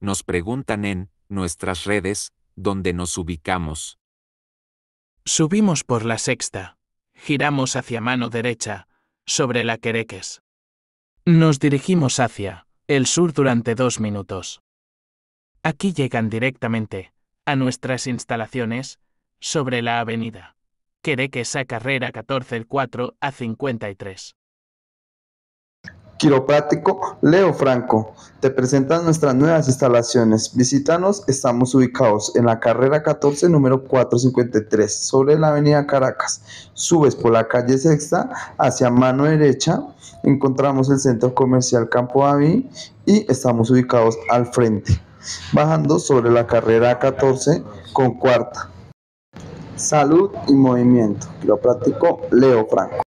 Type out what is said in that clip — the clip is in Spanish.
nos preguntan en nuestras redes dónde nos ubicamos. Subimos por la sexta, giramos hacia mano derecha, sobre la Quereques. Nos dirigimos hacia el sur durante dos minutos. Aquí llegan directamente a nuestras instalaciones sobre la avenida Quereques a carrera 14 el 4 a 53. Quiropráctico Leo Franco te presentan nuestras nuevas instalaciones. Visítanos, estamos ubicados en la carrera 14, número 453, sobre la avenida Caracas. Subes por la calle Sexta hacia mano derecha, encontramos el centro comercial Campo David y estamos ubicados al frente. Bajando sobre la carrera 14 con cuarta. Salud y movimiento. Quiropráctico Leo Franco.